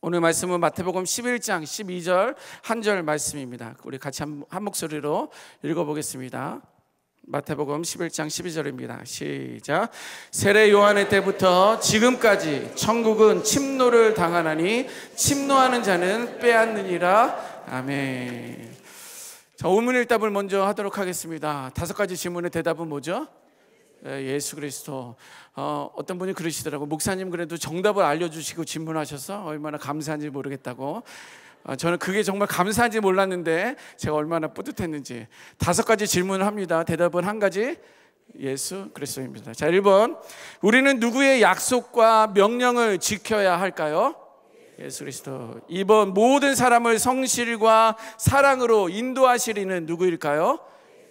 오늘 말씀은 마태복음 11장 12절 한절 말씀입니다. 우리 같이 한, 한 목소리로 읽어보겠습니다. 마태복음 11장 12절입니다. 시작. 세례 요한의 때부터 지금까지 천국은 침노를 당하나니 침노하는 자는 빼앗느니라. 아멘. 자, 오문 일답을 먼저 하도록 하겠습니다. 다섯 가지 질문의 대답은 뭐죠? 예, 예수 그리스도 어, 떤 분이 그러시더라고 목사님 그래도 정답을 알려주시고 질문하셔서 얼마나 감사한지 모르겠다고 어, 저는 그게 정말 감사한지 몰랐는데 제가 얼마나 뿌듯했는지 다섯 가지 질문을 합니다 대답은 한 가지 예수 그리스도입니다 자 1번 우리는 누구의 약속과 명령을 지켜야 할까요? 예수 그리스도 2번 모든 사람을 성실과 사랑으로 인도하시리는 누구일까요?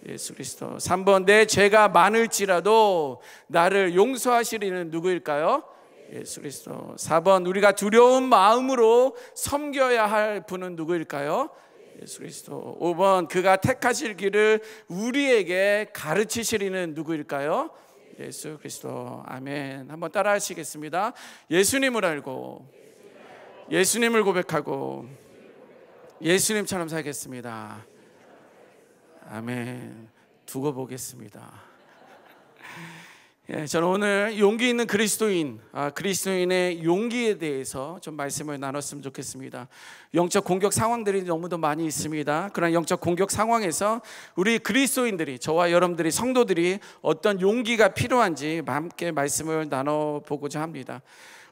예수 그리스도. 3번 내 죄가 많을지라도 나를 용서하시리는 누구일까요? 예수 그리스도. 4번 우리가 두려운 마음으로 섬겨야 할 분은 누구일까요? 예수 그리스도. 5번 그가 택하실 길을 우리에게 가르치시리는 누구일까요? 예수 그리스도. 아멘. 한번 따라 하시겠습니다. 예수님을 알고 예수님을 고백하고 예수님처럼 살겠습니다. 아멘. 두고 보겠습니다. 예, 저는 오늘 용기 있는 그리스도인, 아, 그리스도인의 용기에 대해서 좀 말씀을 나눴으면 좋겠습니다. 영적 공격 상황들이 너무도 많이 있습니다. 그런 영적 공격 상황에서 우리 그리스도인들이, 저와 여러분들이, 성도들이 어떤 용기가 필요한지 함께 말씀을 나눠보고자 합니다.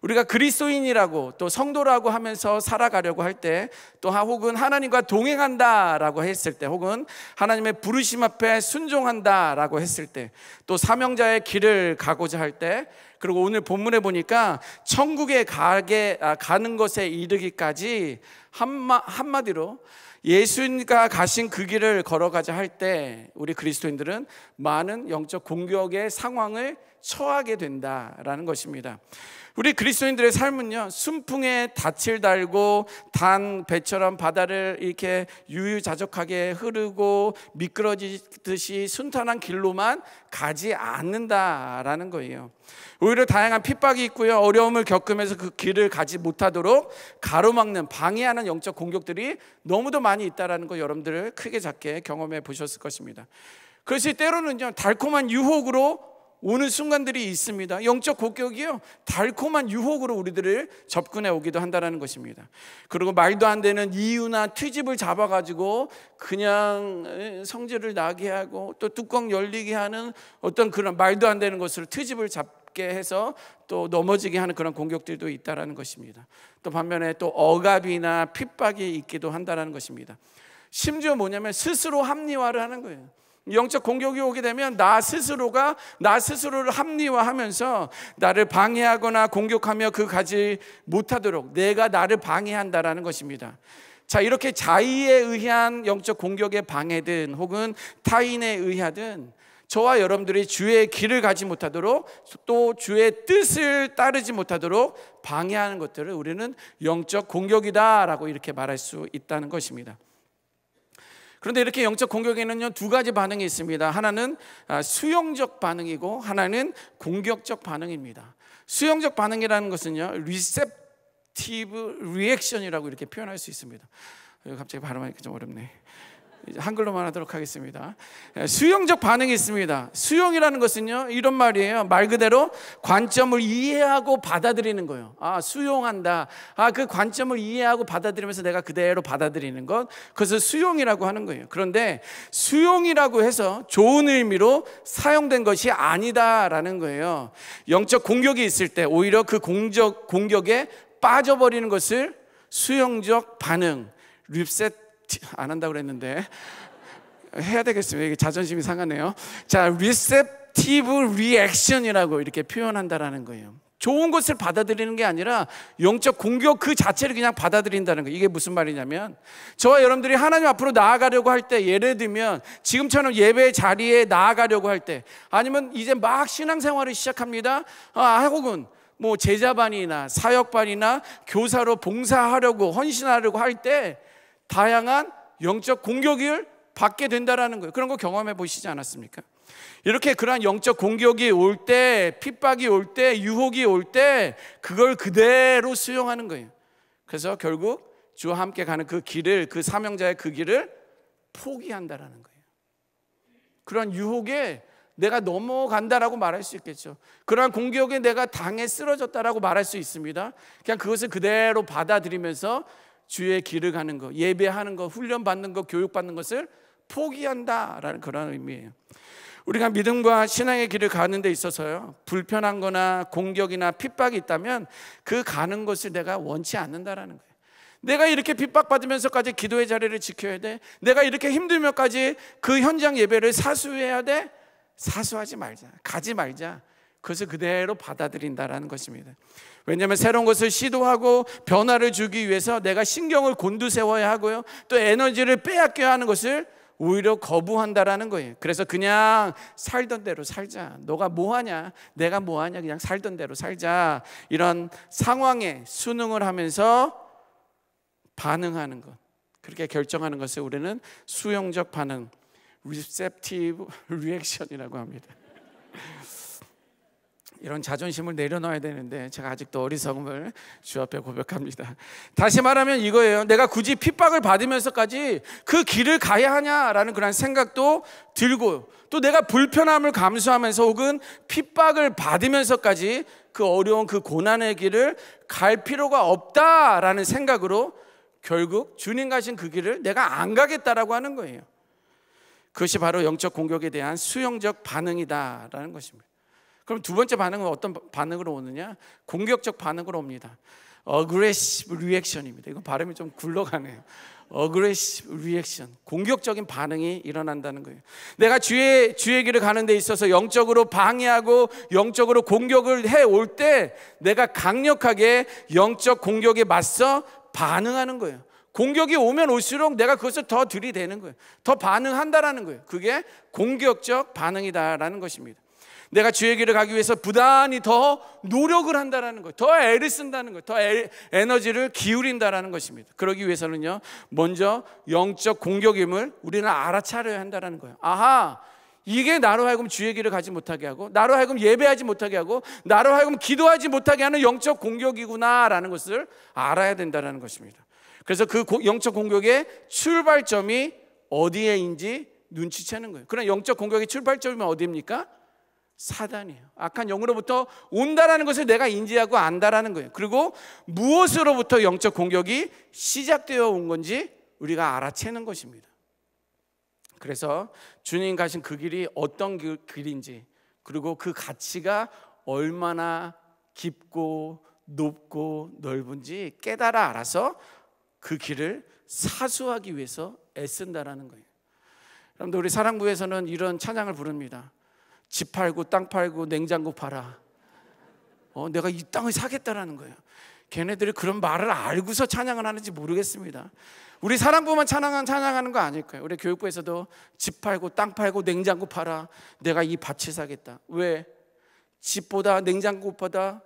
우리가 그리스도인이라고 또 성도라고 하면서 살아가려고 할 때 또 혹은 하나님과 동행한다라고 했을 때 혹은 하나님의 부르심 앞에 순종한다라고 했을 때 또 사명자의 길을 가고자 할 때 그리고 오늘 본문에 보니까 천국에 가게 아, 가는 것에 이르기까지 한마 한마디로 예수님과 가신 그 길을 걸어가자 할 때 우리 그리스도인들은 많은 영적 공격의 상황을 처하게 된다라는 것입니다. 우리 그리스도인들의 삶은요, 순풍에 닻을 달고 단 배처럼 바다를 이렇게 유유자적하게 흐르고 미끄러지듯이 순탄한 길로만 가지 않는다라는 거예요. 오히려 다양한 핍박이 있고요, 어려움을 겪으면서 그 길을 가지 못하도록 가로막는 방해하는 영적 공격들이 너무도 많이 있다라는 거 여러분들 크게 작게 경험해 보셨을 것입니다. 그것이 때로는요, 달콤한 유혹으로 오는 순간들이 있습니다. 영적 고격이요. 달콤한 유혹으로 우리들을 접근해 오기도 한다는 것입니다. 그리고 말도 안 되는 이유나 트집을 잡아 가지고 그냥 성질을 나게 하고 또 뚜껑 열리게 하는 어떤 그런 말도 안 되는 것으로 트집을 잡게 해서 또 넘어지게 하는 그런 공격들도 있다는 것입니다. 또 반면에 또 억압이나 핍박이 있기도 한다는 것입니다. 심지어 뭐냐면 스스로 합리화를 하는 거예요. 영적 공격이 오게 되면 나 스스로가 나 스스로를 합리화하면서 나를 방해하거나 공격하며 그 가지 못하도록 내가 나를 방해한다라는 것입니다. 자, 이렇게 자의에 의한 영적 공격의 방해든 혹은 타인에 의하든 저와 여러분들이 주의 길을 가지 못하도록 또 주의 뜻을 따르지 못하도록 방해하는 것들을 우리는 영적 공격이다라고 이렇게 말할 수 있다는 것입니다. 그런데 이렇게 영적 공격에는요 두 가지 반응이 있습니다. 하나는 아, 수용적 반응이고 하나는 공격적 반응입니다. 수용적 반응이라는 것은요 리셉티브 리액션이라고 이렇게 표현할 수 있습니다. 어, 갑자기 발음하니까 좀 어렵네. 한글로말 하도록 하겠습니다. 예, 수용적 반응이 있습니다. 수용이라는 것은요, 이런 말이에요. 말 그대로 관점을 이해하고 받아들이는 거예요. 아, 수용한다. 아, 그 관점을 이해하고 받아들이면서 내가 그대로 받아들이는 것. 그것을 수용이라고 하는 거예요. 그런데 수용이라고 해서 좋은 의미로 사용된 것이 아니다라는 거예요. 영적 공격이 있을 때 오히려 그 공적, 공격에 빠져버리는 것을 수용적 반응, 립셋 안 한다고 그랬는데 해야 되겠습니다. 이게 자존심이 상하네요. 자, receptive r e a c t i o n 이라고 이렇게 표현한다라는 거예요. 좋은 것을 받아들이는 게 아니라 영적 공격 그 자체를 그냥 받아들인다는 거. 예요 이게 무슨 말이냐면 저와 여러분들이 하나님 앞으로 나아가려고 할 때 예를 들면 지금처럼 예배 자리에 나아가려고 할 때 아니면 이제 막 신앙생활을 시작합니다. 아, 혹은 뭐 제자반이나 사역반이나 교사로 봉사하려고 헌신하려고 할때 다양한 영적 공격을 받게 된다라는 거예요. 그런 거 경험해 보시지 않았습니까? 이렇게 그러한 영적 공격이 올 때, 핍박이 올 때, 유혹이 올 때, 그걸 그대로 수용하는 거예요. 그래서 결국 주와 함께 가는 그 길을, 그 사명자의 그 길을 포기한다라는 거예요. 그런 유혹에 내가 넘어간다라고 말할 수 있겠죠. 그러한 공격에 내가 당해 쓰러졌다라고 말할 수 있습니다. 그냥 그것을 그대로 받아들이면서 주의 길을 가는 것, 예배하는 것, 훈련 받는 것, 교육 받는 것을 포기한다라는 그런 의미예요. 우리가 믿음과 신앙의 길을 가는 데 있어서요. 불편한 거나 공격이나 핍박이 있다면 그 가는 것을 내가 원치 않는다라는 거예요. 내가 이렇게 핍박받으면서까지 기도의 자리를 지켜야 돼. 내가 이렇게 힘들면까지 그 현장 예배를 사수해야 돼. 사수하지 말자. 가지 말자. 그것을 그대로 받아들인다라는 것입니다. 왜냐하면 새로운 것을 시도하고 변화를 주기 위해서 내가 신경을 곤두세워야 하고요. 또 에너지를 빼앗겨야 하는 것을 오히려 거부한다라는 거예요. 그래서 그냥 살던 대로 살자. 너가 뭐 하냐? 내가 뭐 하냐? 그냥 살던 대로 살자. 이런 상황에 수능을 하면서 반응하는 것. 그렇게 결정하는 것을 우리는 수용적 반응, receptive reaction이라고 합니다. 이런 자존심을 내려놔야 되는데 제가 아직도 어리석음을 주 앞에 고백합니다. 다시 말하면 이거예요. 내가 굳이 핍박을 받으면서까지 그 길을 가야 하냐라는 그런 생각도 들고 또 내가 불편함을 감수하면서 혹은 핍박을 받으면서까지 그 어려운 그 고난의 길을 갈 필요가 없다라는 생각으로 결국 주님 가신 그 길을 내가 안 가겠다라고 하는 거예요. 그것이 바로 영적 공격에 대한 수용적 반응이다라는 것입니다. 그럼 두 번째 반응은 어떤 반응으로 오느냐? 공격적 반응으로 옵니다. 어그레시브 리액션입니다. 이거 발음이 좀 굴러가네요. 어그레시브 리액션. 공격적인 반응이 일어난다는 거예요. 내가 주의 주의 길을 가는 데 있어서 영적으로 방해하고 영적으로 공격을 해 올 때 내가 강력하게 영적 공격에 맞서 반응하는 거예요. 공격이 오면 올수록 내가 그것을 더 들이대는 거예요. 더 반응한다라는 거예요. 그게 공격적 반응이다라는 것입니다. 내가 주의 길을 가기 위해서 부단히 더 노력을 한다는 거예요. 더 애를 쓴다는 거예요. 더 애, 에너지를 기울인다라는 것입니다. 그러기 위해서는요, 먼저 영적 공격임을 우리는 알아차려야 한다는 거예요. 아하! 이게 나로 하여금 주의 길을 가지 못하게 하고, 나로 하여금 예배하지 못하게 하고, 나로 하여금 기도하지 못하게 하는 영적 공격이구나라는 것을 알아야 된다는 것입니다. 그래서 그 영적 공격의 출발점이 어디에인지 눈치채는 거예요. 그런 영적 공격의 출발점이 어디입니까? 사단이에요. 악한 영으로부터 온다라는 것을 내가 인지하고 안다라는 거예요. 그리고 무엇으로부터 영적 공격이 시작되어 온 건지 우리가 알아채는 것입니다. 그래서 주님 가신 그 길이 어떤 그 길인지 그리고 그 가치가 얼마나 깊고 높고 넓은지 깨달아 알아서 그 길을 사수하기 위해서 애쓴다라는 거예요. 여러분들 우리 사랑부에서는 이런 찬양을 부릅니다. 집 팔고 땅 팔고 냉장고 팔아. 어, 내가 이 땅을 사겠다라는 거예요. 걔네들이 그런 말을 알고서 찬양을 하는지 모르겠습니다. 우리 사랑부만 찬양한 찬양하는 거 아닐 까요 우리 교육부에서도 집 팔고 땅 팔고 냉장고 팔아. 내가 이 밭을 사겠다. 왜? 집보다 냉장고보다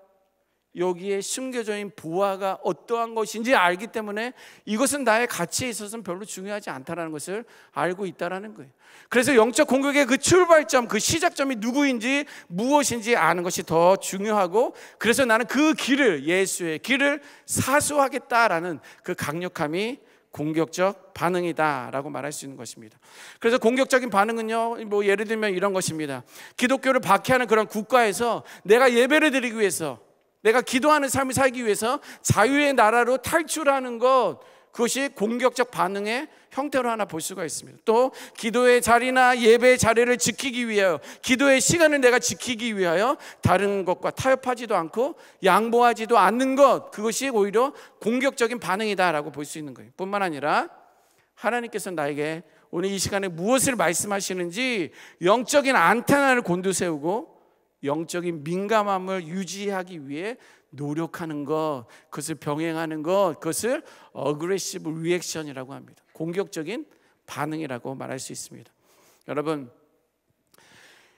여기에 숨겨져 있는 부하가 어떠한 것인지 알기 때문에 이것은 나의 가치에 있어서는 별로 중요하지 않다라는 것을 알고 있다라는 거예요. 그래서 영적 공격의 그 출발점, 그 시작점이 누구인지 무엇인지 아는 것이 더 중요하고 그래서 나는 그 길을 예수의 길을 사수하겠다라는 그 강력함이 공격적 반응이다라고 말할 수 있는 것입니다. 그래서 공격적인 반응은요, 뭐 예를 들면 이런 것입니다. 기독교를 박해하는 그런 국가에서 내가 예배를 드리기 위해서 내가 기도하는 삶을 살기 위해서 자유의 나라로 탈출하는 것 그것이 공격적 반응의 형태로 하나 볼 수가 있습니다. 또 기도의 자리나 예배의 자리를 지키기 위하여 기도의 시간을 내가 지키기 위하여 다른 것과 타협하지도 않고 양보하지도 않는 것 그것이 오히려 공격적인 반응이다라고 볼 수 있는 거예요. 뿐만 아니라 하나님께서 나에게 오늘 이 시간에 무엇을 말씀하시는지 영적인 안테나를 곤두세우고 영적인 민감함을 유지하기 위해 노력하는 것, 그것을 병행하는 것, 그것을 어그레시브 리액션이라고 합니다. 공격적인 반응이라고 말할 수 있습니다. 여러분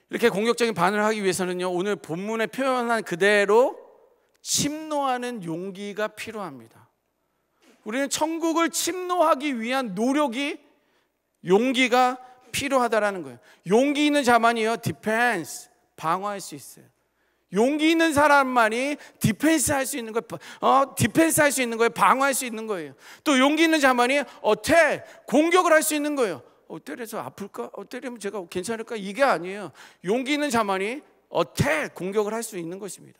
이렇게 공격적인 반응을 하기 위해서는요. 오늘 본문에 표현한 그대로 침노하는 용기가 필요합니다. 우리는 천국을 침노하기 위한 노력이 용기가 필요하다라는 거예요. 용기 있는 자만이요. 디펜스 방어할 수 있어요. 용기 있는 사람만이 디펜스 할 수 있는 거예요. 어, 디펜스 할 수 있는 거예요. 방어할 수 있는 거예요. 또 용기 있는 자만이 어태 공격을 할 수 있는 거예요. 어, 때려서 아플까? 어, 때리면 제가 괜찮을까? 이게 아니에요. 용기 있는 자만이 어태 공격을 할 수 있는 것입니다.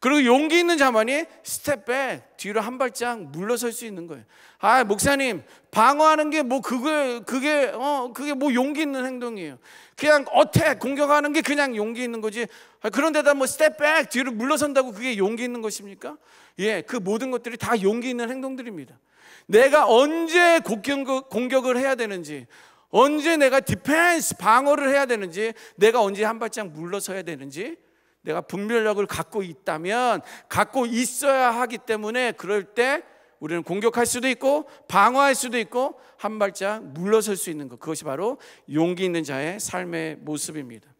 그리고 용기 있는 자만이 스텝백 뒤로 한 발짝 물러설 수 있는 거예요. 아 목사님 방어하는 게 뭐 그게 그게 어 그게 뭐 용기 있는 행동이에요. 그냥 어택 공격하는 게 그냥 용기 있는 거지. 아, 그런데다 뭐 스텝백 뒤로 물러선다고 그게 용기 있는 것입니까? 예, 그 모든 것들이 다 용기 있는 행동들입니다. 내가 언제 공격, 공격을 해야 되는지, 언제 내가 디펜스 방어를 해야 되는지, 내가 언제 한 발짝 물러서야 되는지 내가 분별력을 갖고 있다면 갖고 있어야 하기 때문에 그럴 때 우리는 공격할 수도 있고 방어할 수도 있고 한 발짝 물러설 수 있는 것 그것이 바로 용기 있는 자의 삶의 모습입니다.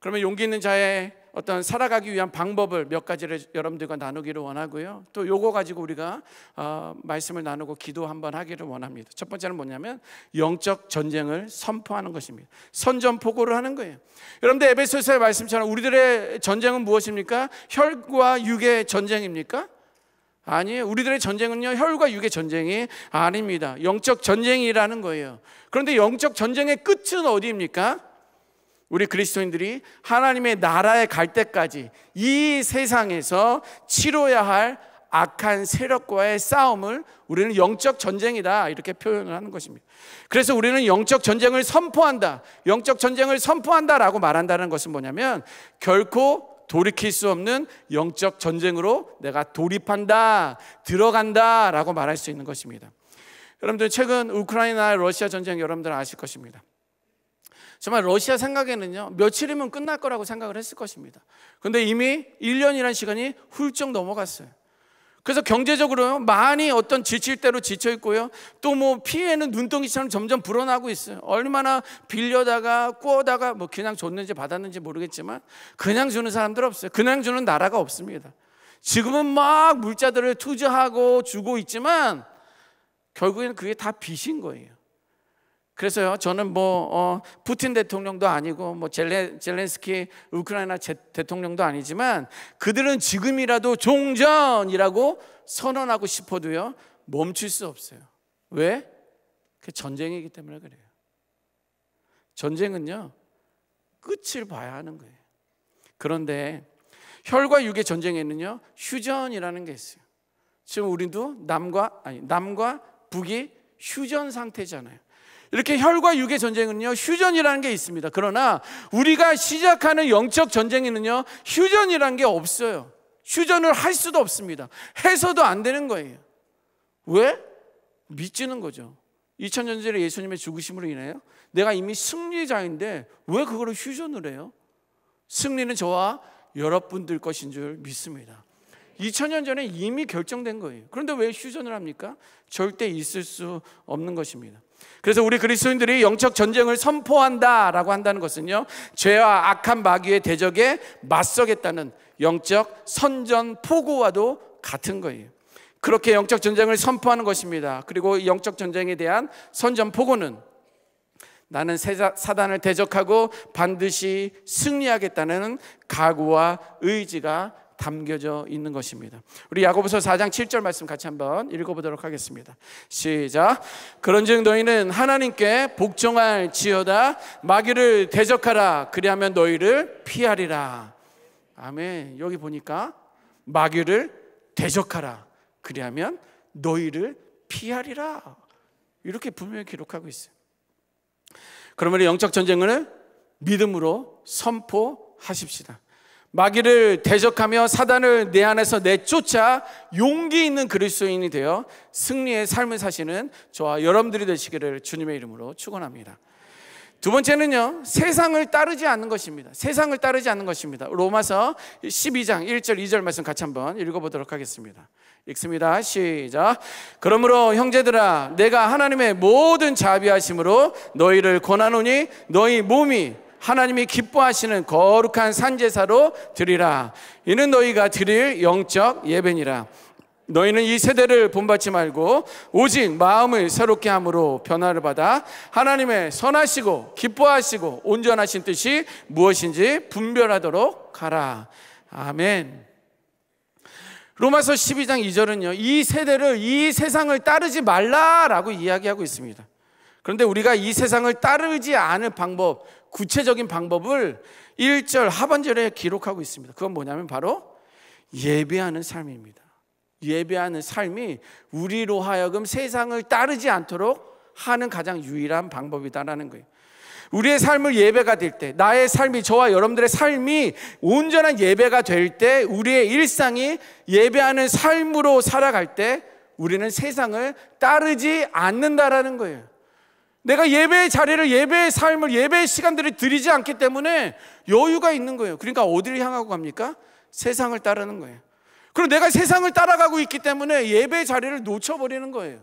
그러면 용기 있는 자의 어떤 살아가기 위한 방법을 몇 가지를 여러분들과 나누기를 원하고요. 또 요거 가지고 우리가 어, 말씀을 나누고 기도 한번 하기를 원합니다. 첫 번째는 뭐냐면 영적 전쟁을 선포하는 것입니다. 선전포고를 하는 거예요. 여러분들 에베소서의 말씀처럼 우리들의 전쟁은 무엇입니까? 혈과 육의 전쟁입니까? 아니에요. 우리들의 전쟁은요, 혈과 육의 전쟁이 아닙니다. 영적 전쟁이라는 거예요. 그런데 영적 전쟁의 끝은 어디입니까? 우리 그리스도인들이 하나님의 나라에 갈 때까지 이 세상에서 치러야 할 악한 세력과의 싸움을 우리는 영적 전쟁이다 이렇게 표현을 하는 것입니다. 그래서 우리는 영적 전쟁을 선포한다. 영적 전쟁을 선포한다라고 말한다는 것은 뭐냐면 결코 돌이킬 수 없는 영적 전쟁으로 내가 돌입한다, 들어간다라고 말할 수 있는 것입니다. 여러분들 최근 우크라이나 러시아 전쟁 여러분들 아실 것입니다. 정말 러시아 생각에는요, 며칠이면 끝날 거라고 생각을 했을 것입니다. 근데 이미 1년이라는 시간이 훌쩍 넘어갔어요. 그래서 경제적으로 많이 어떤 지칠 대로 지쳐 있고요. 또 뭐 피해는 눈덩이처럼 점점 불어나고 있어요. 얼마나 빌려다가 꾸어다가 뭐 그냥 줬는지 받았는지 모르겠지만 그냥 주는 사람들 없어요. 그냥 주는 나라가 없습니다. 지금은 막 물자들을 투자하고 주고 있지만 결국에는 그게 다 빚인 거예요. 그래서요, 저는 뭐, 어, 푸틴 대통령도 아니고, 뭐, 젤레, 젤렌스키 우크라이나 제, 대통령도 아니지만, 그들은 지금이라도 종전이라고 선언하고 싶어도요, 멈출 수 없어요. 왜? 그 전쟁이기 때문에 그래요. 전쟁은요, 끝을 봐야 하는 거예요. 그런데 혈과 육의 전쟁에는요, 휴전이라는 게 있어요. 지금 우리도 남과, 아니, 남과 북이 휴전 상태잖아요. 이렇게 혈과 육의 전쟁은요, 휴전이라는 게 있습니다. 그러나 우리가 시작하는 영적 전쟁에는요, 휴전이라는 게 없어요. 휴전을 할 수도 없습니다. 해서도 안 되는 거예요. 왜? 믿지는 거죠. 2000년 전에 예수님의 죽으심으로 인해여 내가 이미 승리자인데 왜 그거를 휴전을 해요? 승리는 저와 여러분들 것인 줄 믿습니다. 2000년 전에 이미 결정된 거예요. 그런데 왜 휴전을 합니까? 절대 있을 수 없는 것입니다. 그래서 우리 그리스도인들이 영적 전쟁을 선포한다라고 한다는 것은요. 죄와 악한 마귀의 대적에 맞서겠다는 영적 선전 포고와도 같은 거예요. 그렇게 영적 전쟁을 선포하는 것입니다. 그리고 영적 전쟁에 대한 선전 포고는 나는 사단을 대적하고 반드시 승리하겠다는 각오와 의지가 담겨져 있는 것입니다. 우리 야고보서 4장 7절 말씀 같이 한번 읽어보도록 하겠습니다. 시작. 그런즉 너희는 하나님께 복종할 지어다 마귀를 대적하라 그리하면 너희를 피하리라. 아멘. 여기 보니까 마귀를 대적하라 그리하면 너희를 피하리라. 이렇게 분명히 기록하고 있어요. 그러므로 영적 전쟁을 믿음으로 선포하십시다. 마귀를 대적하며 사단을 내 안에서 내쫓아 용기 있는 그리스도인이 되어 승리의 삶을 사시는 저와 여러분들이 되시기를 주님의 이름으로 축원합니다. 두 번째는요, 세상을 따르지 않는 것입니다. 세상을 따르지 않는 것입니다. 로마서 12장 1절, 2절 말씀 같이 한번 읽어보도록 하겠습니다. 읽습니다. 시작. 그러므로 형제들아, 내가 하나님의 모든 자비하심으로 너희를 권하노니 너희 몸이 하나님이 기뻐하시는 거룩한 산제사로 드리라. 이는 너희가 드릴 영적 예배니라. 너희는 이 세대를 본받지 말고 오직 마음을 새롭게 함으로 변화를 받아 하나님의 선하시고 기뻐하시고 온전하신 뜻이 무엇인지 분별하도록 하라. 아멘. 로마서 12장 2절은요, 이 세대를, 이 세상을 따르지 말라라고 이야기하고 있습니다. 그런데 우리가 이 세상을 따르지 않을 방법, 구체적인 방법을 1절 하반절에 기록하고 있습니다. 그건 뭐냐면 바로 예배하는 삶입니다. 예배하는 삶이 우리로 하여금 세상을 따르지 않도록 하는 가장 유일한 방법이다라는 거예요. 우리의 삶을 예배가 될 때, 나의 삶이, 저와 여러분들의 삶이 온전한 예배가 될 때, 우리의 일상이 예배하는 삶으로 살아갈 때, 우리는 세상을 따르지 않는다라는 거예요. 내가 예배의 자리를 예배의 삶을 예배의 시간들을 드리지 않기 때문에 여유가 있는 거예요. 그러니까 어디를 향하고 갑니까? 세상을 따르는 거예요. 그리 내가 세상을 따라가고 있기 때문에 예배의 자리를 놓쳐버리는 거예요.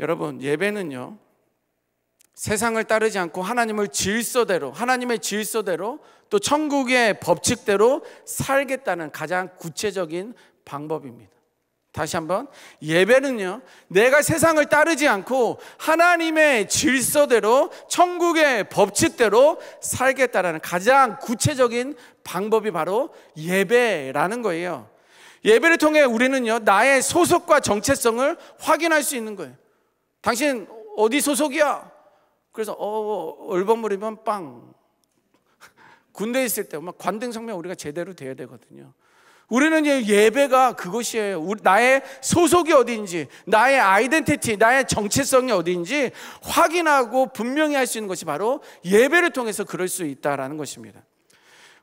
여러분, 예배는요, 세상을 따르지 않고 하나님을 질서대로, 하나님의 질서대로 또 천국의 법칙대로 살겠다는 가장 구체적인 방법입니다. 다시 한번 예배는요 내가 세상을 따르지 않고 하나님의 질서대로 천국의 법칙대로 살겠다라는 가장 구체적인 방법이 바로 예배라는 거예요. 예배를 통해 우리는요 나의 소속과 정체성을 확인할 수 있는 거예요. 당신 어디 소속이야? 그래서 어, 어 얼버무리면 빵. 군대 있을 때 관등 성명 우리가 제대로 돼야 되거든요. 우리는 예배가 그것이에요. 나의 소속이 어디인지, 나의 아이덴티티, 나의 정체성이 어디인지 확인하고 분명히 할 수 있는 것이 바로 예배를 통해서 그럴 수 있다라는 것입니다.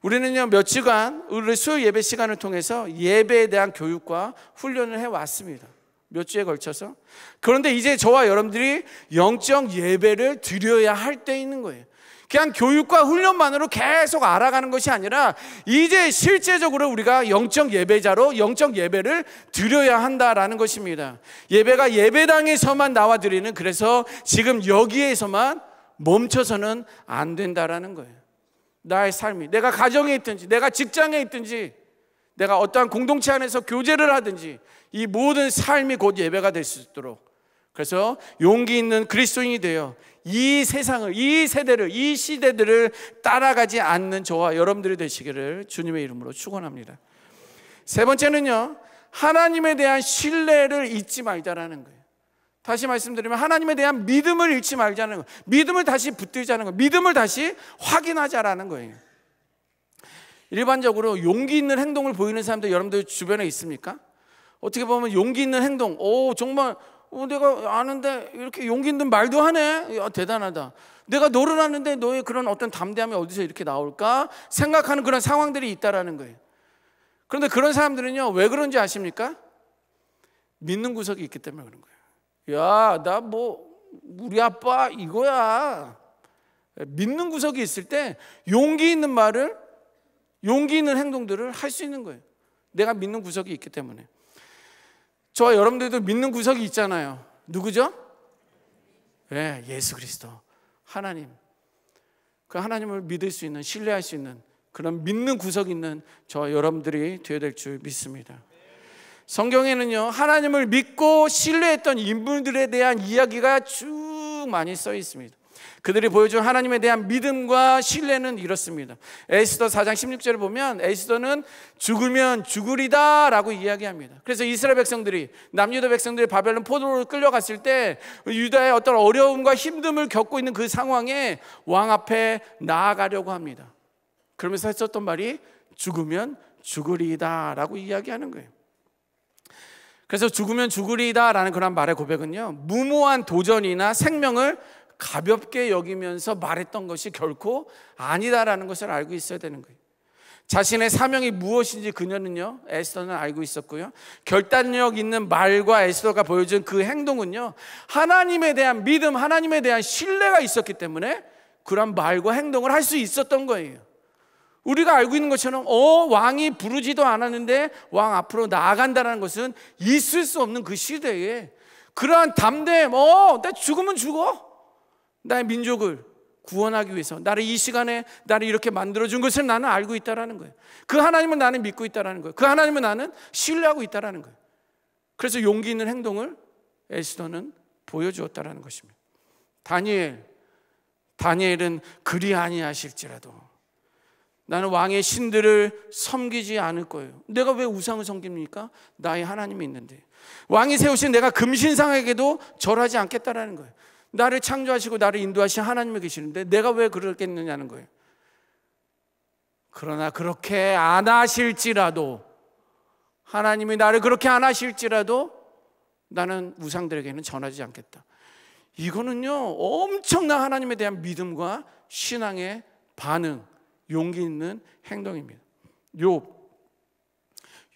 우리는요, 며칠간 우리 수요 예배 시간을 통해서 예배에 대한 교육과 훈련을 해 왔습니다. 몇 주에 걸쳐서. 그런데 이제 저와 여러분들이 영적 예배를 드려야 할 때 있는 거예요. 그냥 교육과 훈련만으로 계속 알아가는 것이 아니라 이제 실제적으로 우리가 영적 예배자로 영적 예배를 드려야 한다라는 것입니다. 예배가 예배당에서만 나와 드리는 그래서 지금 여기에서만 멈춰서는 안 된다라는 거예요. 나의 삶이 내가 가정에 있든지 내가 직장에 있든지 내가 어떠한 공동체 안에서 교제를 하든지 이 모든 삶이 곧 예배가 될 수 있도록 그래서 용기 있는 그리스도인이 되어 이 세상을, 이 세대를, 이 시대들을 따라가지 않는 저와 여러분들이 되시기를 주님의 이름으로 축원합니다. 세 번째는요. 하나님에 대한 신뢰를 잊지 말자라는 거예요. 다시 말씀드리면 하나님에 대한 믿음을 잃지 말자는 거 믿음을 다시 붙들자는 거 믿음을 다시 확인하자라는 거예요. 일반적으로 용기 있는 행동을 보이는 사람들 여러분들 주변에 있습니까? 어떻게 보면 용기 있는 행동, 오, 정말 어, 내가 아는데 이렇게 용기 있는 말도 하네. 야, 대단하다. 내가 너를 아는데 너의 그런 어떤 담대함이 어디서 이렇게 나올까? 생각하는 그런 상황들이 있다라는 거예요. 그런데 그런 사람들은요, 왜 그런지 아십니까? 믿는 구석이 있기 때문에 그런 거예요. 야, 나 뭐, 우리 아빠 이거야. 믿는 구석이 있을 때 용기 있는 말을, 용기 있는 행동들을 할 수 있는 거예요. 내가 믿는 구석이 있기 때문에. 저와 여러분들도 믿는 구석이 있잖아요. 누구죠? 예, 예수 그리스도. 하나님. 그 하나님을 믿을 수 있는, 신뢰할 수 있는 그런 믿는 구석이 있는 저와 여러분들이 되어야 될 줄 믿습니다. 성경에는요, 하나님을 믿고 신뢰했던 인물들에 대한 이야기가 쭉 많이 써 있습니다. 그들이 보여준 하나님에 대한 믿음과 신뢰는 이렇습니다. 에스더 4장 16절을 보면 에스더는 죽으면 죽으리다 라고 이야기합니다. 그래서 이스라엘 백성들이 남유다 백성들이 바벨론 포도로 끌려갔을 때 유다의 어떤 어려움과 힘듦을 겪고 있는 그 상황에 왕 앞에 나아가려고 합니다. 그러면서 했었던 말이 죽으면 죽으리다 라고 이야기하는 거예요. 그래서 죽으면 죽으리다 라는 그런 말의 고백은요, 무모한 도전이나 생명을 가볍게 여기면서 말했던 것이 결코 아니다라는 것을 알고 있어야 되는 거예요. 자신의 사명이 무엇인지 그녀는요, 에스더는 알고 있었고요. 결단력 있는 말과 에스더가 보여준 그 행동은요, 하나님에 대한 믿음, 하나님에 대한 신뢰가 있었기 때문에 그런 말과 행동을 할 수 있었던 거예요. 우리가 알고 있는 것처럼, 어, 왕이 부르지도 않았는데 왕 앞으로 나아간다는 것은 있을 수 없는 그 시대에 그러한 담대 어, 내 죽으면 죽어. 나의 민족을 구원하기 위해서 나를 이 시간에 나를 이렇게 만들어 준 것을 나는 알고 있다라는 거예요. 그 하나님을 나는 믿고 있다라는 거예요. 그 하나님을 나는 신뢰하고 있다라는 거예요. 그래서 용기 있는 행동을 에스더는 보여주었다라는 것입니다. 다니엘 다니엘은 그리 아니하실지라도 나는 왕의 신들을 섬기지 않을 거예요. 내가 왜 우상을 섬깁니까? 나의 하나님이 있는데. 왕이 세우신 내가 금신상에게도 절하지 않겠다라는 거예요. 나를 창조하시고 나를 인도하신 하나님이 계시는데 내가 왜 그러겠느냐는 거예요. 그러나 그렇게 안 하실지라도 하나님이 나를 그렇게 안 하실지라도 나는 우상들에게는 전하지 않겠다. 이거는요, 엄청난 하나님에 대한 믿음과 신앙의 반응, 용기 있는 행동입니다. 욥.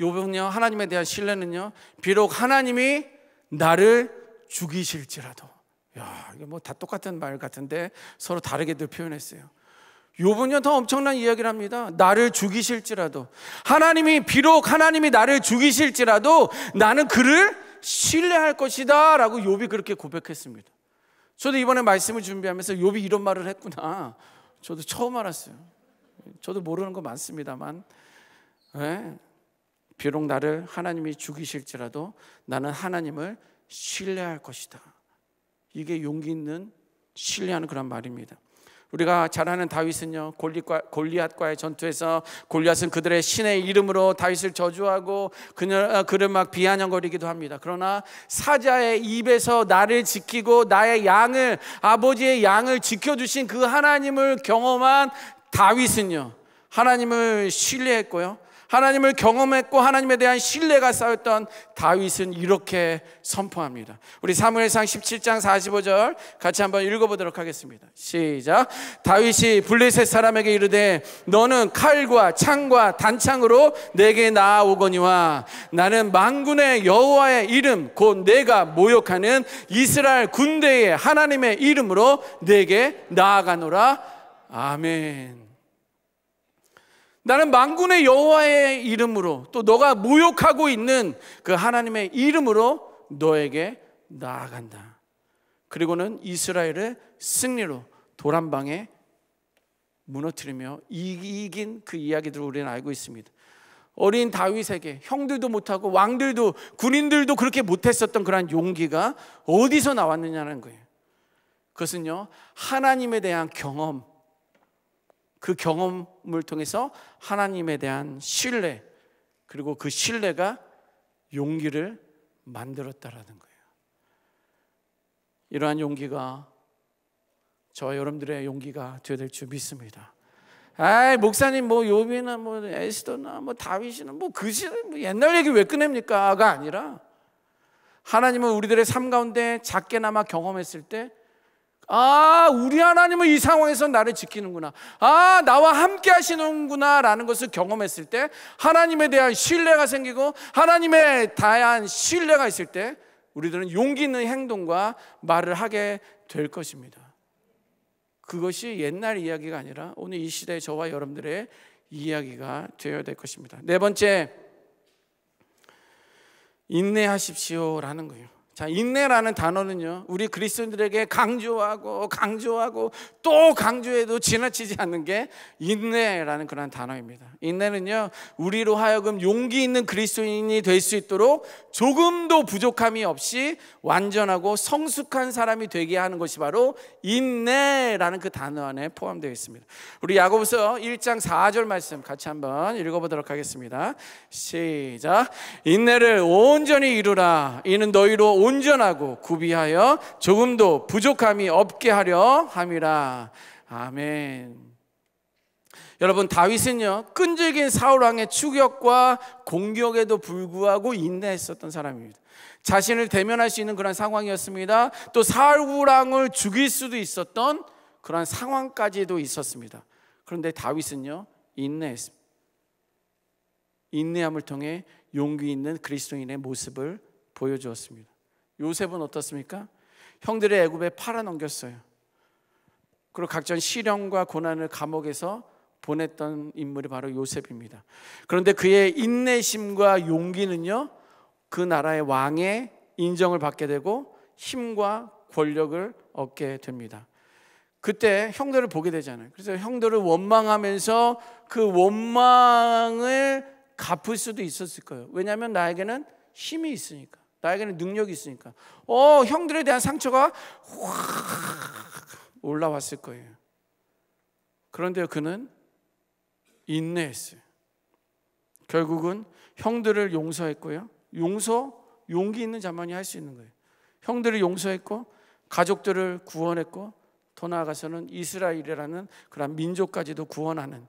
욥은요, 하나님에 대한 신뢰는요, 비록 하나님이 나를 죽이실지라도 야, 이게 뭐다 똑같은 말 같은데 서로 다르게들 표현했어요. 요번요 더 엄청난 이야기를 합니다. 나를 죽이실지라도 하나님이 비록 하나님이 나를 죽이실지라도 나는 그를 신뢰할 것이다라고 요비 그렇게 고백했습니다. 저도 이번에 말씀을 준비하면서 요비 이런 말을 했구나. 저도 처음 알았어요. 저도 모르는 거 많습니다만, 네. 비록 나를 하나님이 죽이실지라도 나는 하나님을 신뢰할 것이다. 이게 용기 있는 신뢰하는 그런 말입니다. 우리가 잘 아는 다윗은요 골리과, 골리앗과의 전투에서 골리앗은 그들의 신의 이름으로 다윗을 저주하고 그녀, 어, 그를 막 비아냥거리기도 합니다 그러나 사자의 입에서 나를 지키고 나의 양을 아버지의 양을 지켜주신 그 하나님을 경험한 다윗은요 하나님을 신뢰했고요 하나님을 경험했고 하나님에 대한 신뢰가 쌓였던 다윗은 이렇게 선포합니다. 우리 사무엘상 17장 45절 같이 한번 읽어보도록 하겠습니다. 시작. 다윗이 블레셋 사람에게 이르되 너는 칼과 창과 단창으로 내게 나아오거니와 나는 만군의 여호와의 이름 곧 내가 모욕하는 이스라엘 군대의 하나님의 이름으로 내게 나아가노라. 아멘. 나는 망군의 여호와의 이름으로 또 너가 모욕하고 있는 그 하나님의 이름으로 너에게 나아간다. 그리고는 이스라엘을 승리로 도란방에 무너뜨리며 이긴 그 이야기들을 우리는 알고 있습니다. 어린 다윗에게 형들도 못하고 왕들도 군인들도 그렇게 못했었던 그러한 용기가 어디서 나왔느냐는 거예요. 그것은요 하나님에 대한 경험, 그 경험을 통해서 하나님에 대한 신뢰 그리고 그 신뢰가 용기를 만들었다라는 거예요. 이러한 용기가 저 여러분들의 용기가 되어야 될 줄 믿습니다. 아, 목사님 뭐 요비나 뭐 에스더나 뭐 다윗이나 뭐 그시는 뭐 옛날 얘기 왜 꺼냅니까가 아니라 하나님은 우리들의 삶 가운데 작게나마 경험했을 때 아, 우리 하나님은 이 상황에서 나를 지키는구나. 아, 나와 함께 하시는구나. 라는 것을 경험했을 때, 하나님에 대한 신뢰가 생기고, 하나님에 대한 신뢰가 있을 때, 우리들은 용기 있는 행동과 말을 하게 될 것입니다. 그것이 옛날 이야기가 아니라 오늘 이시대에 저와 여러분들의 이야기가 되어야 될 것입니다. 네 번째, 인내하십시오라는 거예요. 자, 인내라는 단어는요, 우리 그리스도인들에게 강조하고 강조하고 또 강조해도 지나치지 않는 게 인내라는 그런 단어입니다. 인내는요, 우리로 하여금 용기 있는 그리스도인이 될 수 있도록 조금도 부족함이 없이 완전하고 성숙한 사람이 되게 하는 것이 바로 인내라는 그 단어 안에 포함되어 있습니다. 우리 야고보서 1장 4절 말씀 같이 한번 읽어보도록 하겠습니다. 시작. 인내를 온전히 이루라. 이는 너희로 온전하고 구비하여 조금도 부족함이 없게 하려 함이라. 아멘. 여러분 다윗은요 끈질긴 사울 왕의 추격과 공격에도 불구하고 인내했었던 사람입니다. 자신을 대면할 수 있는 그런 상황이었습니다. 또 사울 왕을 죽일 수도 있었던 그런 상황까지도 있었습니다. 그런데 다윗은요 인내했습니다. 인내함을 통해 용기 있는 그리스도인의 모습을 보여주었습니다. 요셉은 어떻습니까? 형들의 애굽에 팔아 넘겼어요. 그리고 각종 시련과 고난을 감옥에서 보냈던 인물이 바로 요셉입니다. 그런데 그의 인내심과 용기는요, 그 나라의 왕의 인정을 받게 되고 힘과 권력을 얻게 됩니다. 그때 형들을 보게 되잖아요. 그래서 형들을 원망하면서 그 원망을 갚을 수도 있었을 거예요. 왜냐하면 나에게는 힘이 있으니까. 나에게는 능력이 있으니까. 어, 형들에 대한 상처가 확 올라왔을 거예요. 그런데 그는 인내했어요. 결국은 형들을 용서했고요. 용서 용기 있는 자만이 할 수 있는 거예요. 형들을 용서했고 가족들을 구원했고 더 나아가서는 이스라엘이라는 그런 민족까지도 구원하는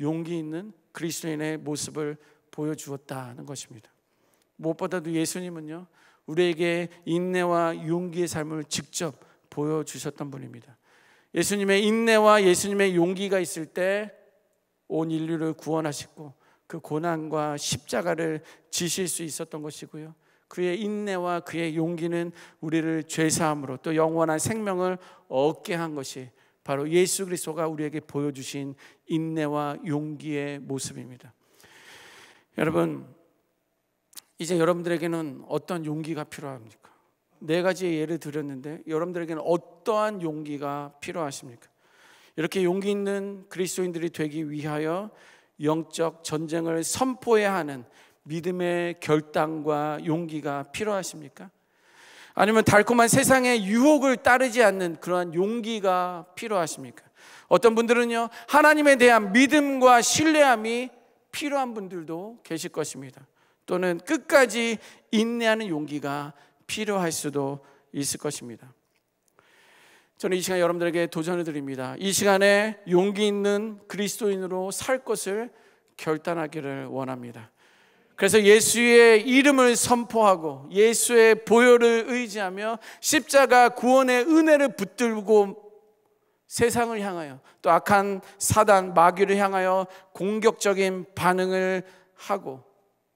용기 있는 그리스도인의 모습을 보여주었다는 것입니다. 무엇보다도 예수님은요, 우리에게 인내와 용기의 삶을 직접 보여주셨던 분입니다. 예수님의 인내와 예수님의 용기가 있을 때 온 인류를 구원하시고 그 고난과 십자가를 지실 수 있었던 것이고요. 그의 인내와 그의 용기는 우리를 죄사함으로 또 영원한 생명을 얻게 한 것이 바로 예수 그리스도가 우리에게 보여주신 인내와 용기의 모습입니다. 여러분 이제 여러분들에게는 어떤 용기가 필요합니까? 네 가지의 예를 드렸는데 여러분들에게는 어떠한 용기가 필요하십니까? 이렇게 용기 있는 그리스도인들이 되기 위하여 영적 전쟁을 선포해야 하는 믿음의 결단과 용기가 필요하십니까? 아니면 달콤한 세상의 유혹을 따르지 않는 그러한 용기가 필요하십니까? 어떤 분들은요, 하나님에 대한 믿음과 신뢰함이 필요한 분들도 계실 것입니다. 또는 끝까지 인내하는 용기가 필요할 수도 있을 것입니다. 저는 이 시간 여러분들에게 도전을 드립니다. 이 시간에 용기 있는 그리스도인으로 살 것을 결단하기를 원합니다. 그래서 예수의 이름을 선포하고 예수의 보혈을 의지하며 십자가 구원의 은혜를 붙들고 세상을 향하여 또 악한 사단 마귀를 향하여 공격적인 반응을 하고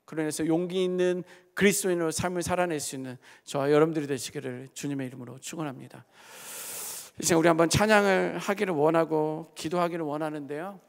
그러면서 용기 있는 그리스도인으로 삶을 살아낼 수 있는 저와 여러분들이 되시기를 주님의 이름으로 축원합니다. 이제 우리 한번 찬양을 하기를 원하고 기도하기를 원하는데요.